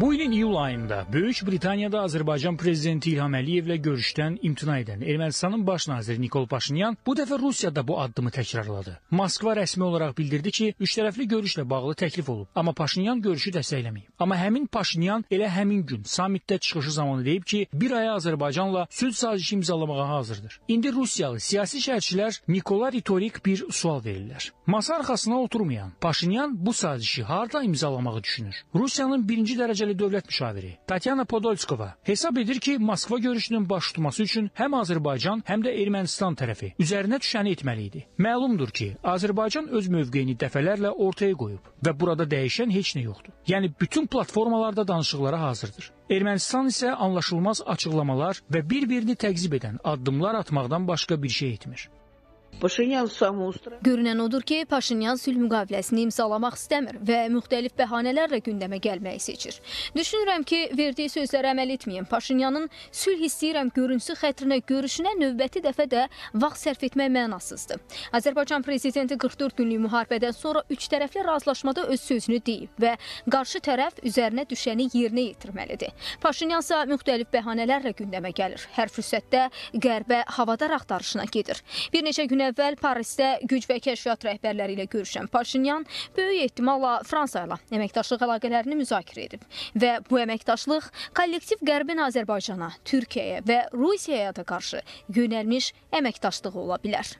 Bu ilin iyul ayında Böyük Britaniyada Azərbaycan prezidenti İlham Əliyevlə görüşdən imtina edən Ermənistanın baş naziri Nikol Paşinyan bu dəfə Rusiyada bu addımı təkrarladı. Moskva rəsmi olaraq bildirdi ki, üçtərəfli görüşlə bağlı təklif olub, amma Paşinyan görüşü dəstəkləməyib. Amma həmin Paşinyan elə həmin gün sammitdə çıxışı zamanı deyib ki, bir aya Azərbaycanla sülh sazişi imzalamağa hazırdır. İndi Rusiyalı siyasi şərhçilər Nikola ritorik bir sual verirlər. Masa arxasına oturmayan Paşinyan bu sazişi harda imzalamağı düşünür? Rusiyanın birinci dərəcə dərəcəli dövlət müşaviri Tatyana Podolskova hesab edir ki, Moskva görüşünün baş tutması üçün həm Azərbaycan, həm də Ermənistan tərəfi üzərinə düşəni etməli idi. Məlumdur ki, Azərbaycan öz mövqeyini dəfələrlə ortaya qoyub və burada dəyişən heç nə yoxdur. Yəni bütün platformalarda danışıqlara hazırdır. Ermənistan isə anlaşılmaz açıqlamalar və bir-birini təqzib edən addımlar atmaqdan başqa bir şey etmir. Görünən odur ki, Paşinyan sülh müqaviləsini imzalamaq istəmir və müxtəlif bəhanələrlə gündəmə gəlməyi seçir. Düşünürəm ki, verdiyi sözlərə əməl etməyən Paşinyanın sülh istəyirəm görüntüsü xətrinə görüşünə növbəti dəfə də vaxt sərf etmək mənasızdır. Azərbaycan prezidenti 44 günlük müharibədən sonra üç tərəfli razılaşmada öz sözünü deyib və qarşı tərəf üzərinə düşəni yerinə yetirməlidir. Paşinyansa müxtəlif bəhanələrlə gündəmə gəlir. Hər fürsətdə qərbə havadar axtarışına gedir. Bir neçə günə əvvəl Parisdə güc və kəşfiyyat rəhbərləri ilə görüşən Paşinyan böyük ehtimalla Fransa ilə əməkdaşlıq əlaqələrini müzakirə edib və bu əməkdaşlıq kollektiv Qərbin Azərbaycana, Türkiyəyə və Rusiyaya da qarşı yönəlmiş əməkdaşlığı ola bilər.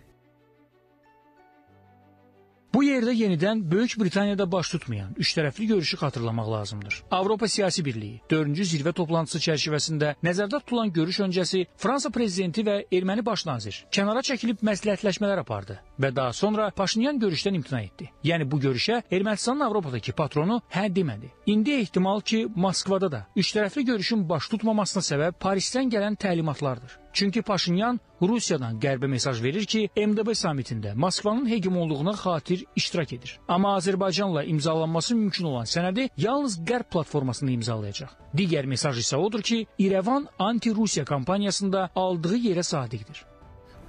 Bu yerdə yenidən Böyük Britaniyada baş tutmayan üçtərəfli görüşü xatırlamaq lazımdır. Avropa Siyasi Birliyi 4-cü zirvə toplantısı çərçivəsində nəzərdə tutulan görüş öncəsi Fransa prezidenti və Erməni baş nazir kənara çəkilib məsləhətləşmələr apardı və daha sonra Paşinyan görüşdən imtina etdi. Yəni bu görüşə Ermənistanın Avropadakı patronu hə demədi. İndi ehtimal ki, Moskvada da üçtərəfli görüşün baş tutmamasına səbəb Parisdən gələn təlimatlardır. Çünki Paşinyan Rusiyadan qərbə mesaj verir ki, MDB samitində Moskvanın hegemonluğuna xatir iş iştirak edir. Amma Azərbaycanla imzalanması mümkün olan sənədi yalnız Qərb platformasında imzalayacaq. Digər mesaj isə odur ki, İrəvan anti-Rusiya kampaniyasında aldığı yerə sadiqdir.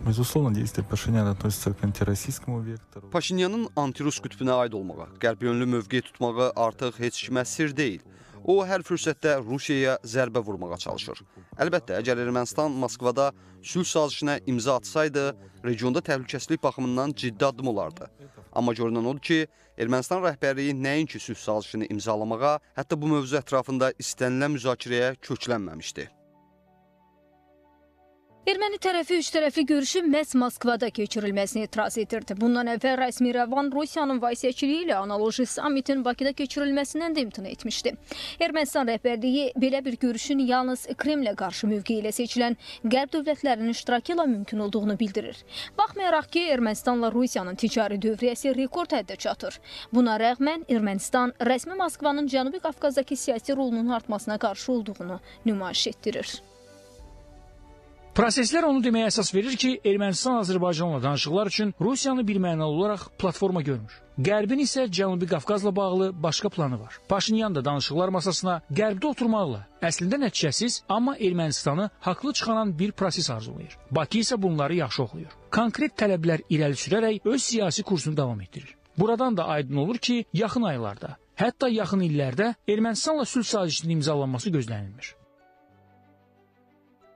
Безусловно, действия Пашиняна относятся к антироссийскому вектору. Paşinyanın anti-rus qütbünə aid olmağa, qərb yönlü mövqe tutmağa artıq heç kimə sir deyil. O hər fürsətdə Rusiyaya zərbə vurmağa çalışır. Əlbəttə, əgər Ermənistan Moskvada sülh sazişinə imza atsaydı, regionda təhlükəsizlik baxımından ciddi addım olardı. Amma görünən odur ki, Ermənistan rəhbərliyi nəinki sülh sazişini imzalamağa, hətta bu mövzu ətrafında istənilən müzakirəyə köklənməmişdi. Erməni tərəfi üçtərəfli görüşün məhz Moskvada keçirilməsini etiraz edirdi. Bundan əvvəl rəsmi rəvan Rusiyanın vasitəçiliyi ilə analoji samitin Bakıda keçirilməsindən də imtina etmişdi. Ermənistan rəhbərliyi belə bir görüşün yalnız Kremlə qarşı mövqeyi ilə seçilən qərb dövlətlərinin iştirakı ilə mümkün olduğunu bildirir. Baxmayaraq ki, Ermənistanla Rusiyanın ticari dövriyyəsi rekord həddə çatır. Buna rəğmən Ermənistan rəsmi Moskvanın Cənubi Qafqazdakı siyasi rolunun artmasına qarşı olduğunu nümayiş etdirir. Proseslər onu deməyə əsas verir ki, Ermənistan Azərbaycanla danışıqlar üçün Rusiyanı birmənalı olaraq platforma görmür. Qərbin isə Cənubi Qafqazla bağlı başqa planı var. Paşinyan da danışıqlar masasına qərbdə oturmaqla əslində nəticəsiz, amma Ermənistanı haqlı çıxaran bir proses arzulayır. Bakı isə bunları yaxşı oxuyur. Konkret tələblər irəli sürərək öz siyasi kursunu davam etdirir. Buradan da aydın olur ki, yaxın aylarda, hətta yaxın illərdə Ermənistanla sülh sazişinin imzalanması gözlənilmir.